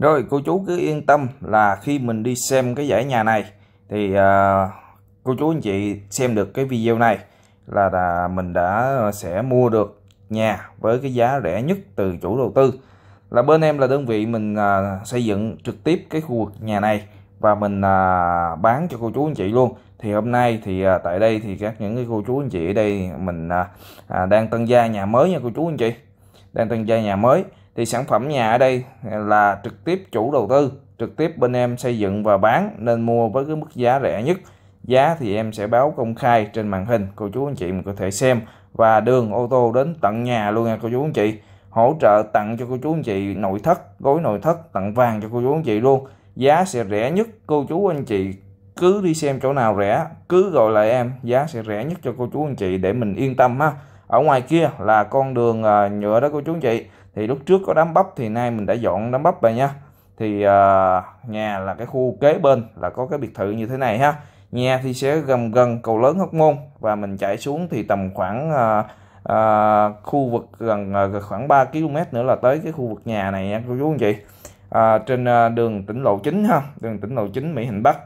Rồi cô chú cứ yên tâm là khi mình đi xem cái giải nhà này thì à, cô chú anh chị xem được cái video này là, mình đã sẽ mua được nhà với cái giá rẻ nhất từ chủ đầu tư. Là bên em là đơn vị mình à, xây dựng trực tiếp cái khu vực nhà này và mình à, bán cho cô chú anh chị luôn thì hôm nay thì tại đây thì các những cái cô chú anh chị ở đây mình đang tân gia nhà mới nha cô chú anh chị đang tân gia nhà mới thì sản phẩm nhà ở đây là trực tiếp chủ đầu tư trực tiếp bên em xây dựng và bán nên mua với cái mức giá rẻ nhất giá thì em sẽ báo công khai trên màn hình cô chú anh chị mình có thể xem và đường ô tô đến tận nhà luôn nha cô chú anh chị hỗ trợ tặng cho cô chú anh chị nội thất gối nội thất tặng vàng cho cô chú anh chị luôn giá sẽ rẻ nhất cô chú anh chị cứ đi xem chỗ nào rẻ cứ gọi lại em giá sẽ rẻ nhất cho cô chú anh chị để mình yên tâm ha ở ngoài kia là con đường à, nhựa đó cô chú anh chị thì lúc trước có đám bắp thì nay mình đã dọn đám bắp rồi nha thì à, nhà là cái khu kế bên là có cái biệt thự như thế này ha nhà thì sẽ gần gần cầu lớn hóc môn và mình chạy xuống thì tầm khoảng à, à, khu vực gần à, khoảng 3 km nữa là tới cái khu vực nhà này nha cô chú anh chị à, trên à, đường tỉnh lộ 9 ha đường tỉnh lộ 9 Mỹ Hình Bắc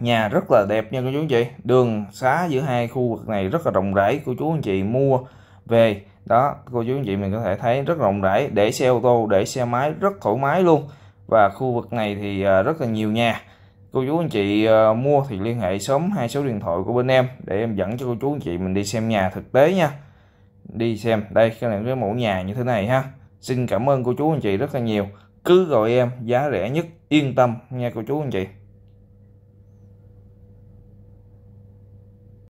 nhà rất là đẹp nha cô chú anh chị đường xá giữa hai khu vực này rất là rộng rãi cô chú anh chị mua về đó cô chú anh chị mình có thể thấy rất rộng rãi để xe ô tô để xe máy rất thoải mái luôn và khu vực này thì à, rất là nhiều nhà cô chú anh chị à, mua thì liên hệ sớm hai số điện thoại của bên em để em dẫn cho cô chú anh chị mình đi xem nhà thực tế nha đi xem đây cái là cái mẫu nhà như thế này ha xin cảm ơn cô chú anh chị rất là nhiều cứ gọi em giá rẻ nhất yên tâm nha cô chú anh chị